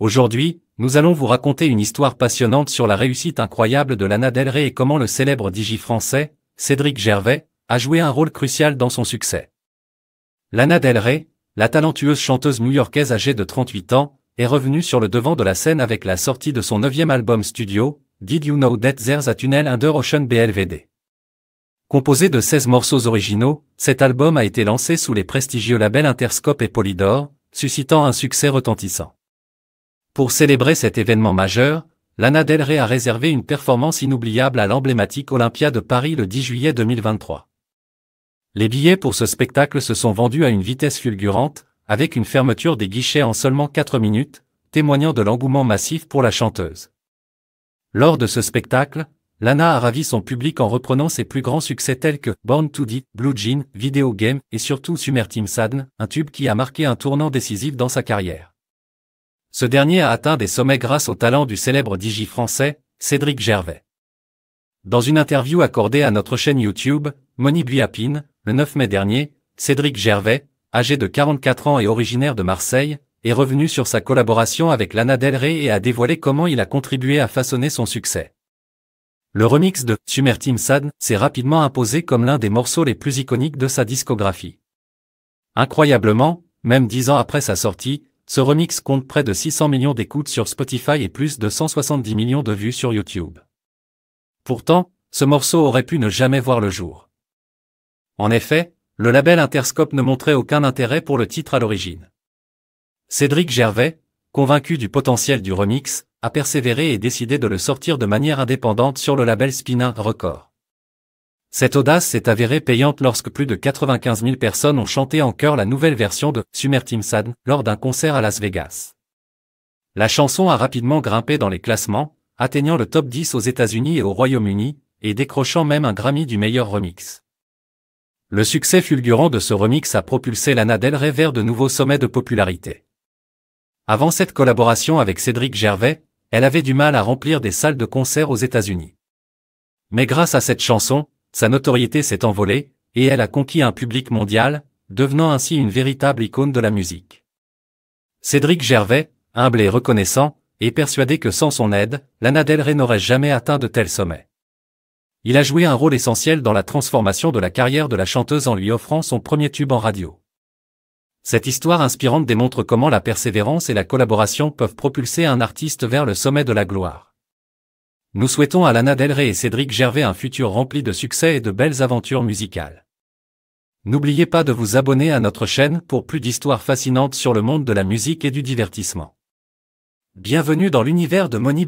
Aujourd'hui, nous allons vous raconter une histoire passionnante sur la réussite incroyable de Lana Del Rey et comment le célèbre DJ français, Cédric Gervais, a joué un rôle crucial dans son succès. Lana Del Rey, la talentueuse chanteuse new-yorkaise âgée de 38 ans, est revenue sur le devant de la scène avec la sortie de son neuvième album studio, Did You Know That There's a Tunnel Under Ocean BLVD. Composé de 16 morceaux originaux, cet album a été lancé sous les prestigieux labels Interscope et Polydor, suscitant un succès retentissant. Pour célébrer cet événement majeur, Lana Del Rey a réservé une performance inoubliable à l'emblématique Olympia de Paris le 10 juillet 2023. Les billets pour ce spectacle se sont vendus à une vitesse fulgurante, avec une fermeture des guichets en seulement 4 minutes, témoignant de l'engouement massif pour la chanteuse. Lors de ce spectacle, Lana a ravi son public en reprenant ses plus grands succès tels que Born to Die, Blue Jean, Video Game et surtout Summer Team un tube qui a marqué un tournant décisif dans sa carrière. Ce dernier a atteint des sommets grâce au talent du célèbre DJ français, Cédric Gervais. Dans une interview accordée à notre chaîne YouTube, Moni Buyapine, le 9 mai dernier, Cédric Gervais, âgé de 44 ans et originaire de Marseille, est revenu sur sa collaboration avec Lana Del Rey et a dévoilé comment il a contribué à façonner son succès. Le remix de Sumer Team Sad s'est rapidement imposé comme l'un des morceaux les plus iconiques de sa discographie. Incroyablement, même dix ans après sa sortie, ce remix compte près de 600 millions d'écoutes sur Spotify et plus de 170 millions de vues sur YouTube. Pourtant, ce morceau aurait pu ne jamais voir le jour. En effet, le label Interscope ne montrait aucun intérêt pour le titre à l'origine. Cédric Gervais, convaincu du potentiel du remix, a persévéré et décidé de le sortir de manière indépendante sur le label Spina Record. Cette audace s'est avérée payante lorsque plus de 95 000 personnes ont chanté en chœur la nouvelle version de Summer Team Sad lors d'un concert à Las Vegas. La chanson a rapidement grimpé dans les classements, atteignant le top 10 aux États-Unis et au Royaume-Uni, et décrochant même un Grammy du meilleur remix. Le succès fulgurant de ce remix a propulsé Lana Del Rey vers de nouveaux sommets de popularité. Avant cette collaboration avec Cédric Gervais, elle avait du mal à remplir des salles de concert aux États-Unis. Mais grâce à cette chanson, sa notoriété s'est envolée, et elle a conquis un public mondial, devenant ainsi une véritable icône de la musique. Cédric Gervais, humble et reconnaissant, est persuadé que sans son aide, l'Anna Del Rey n'aurait jamais atteint de tels sommets. Il a joué un rôle essentiel dans la transformation de la carrière de la chanteuse en lui offrant son premier tube en radio. Cette histoire inspirante démontre comment la persévérance et la collaboration peuvent propulser un artiste vers le sommet de la gloire. Nous souhaitons à Lana Del Rey et Cédric Gervais un futur rempli de succès et de belles aventures musicales. N'oubliez pas de vous abonner à notre chaîne pour plus d'histoires fascinantes sur le monde de la musique et du divertissement. Bienvenue dans l'univers de Moni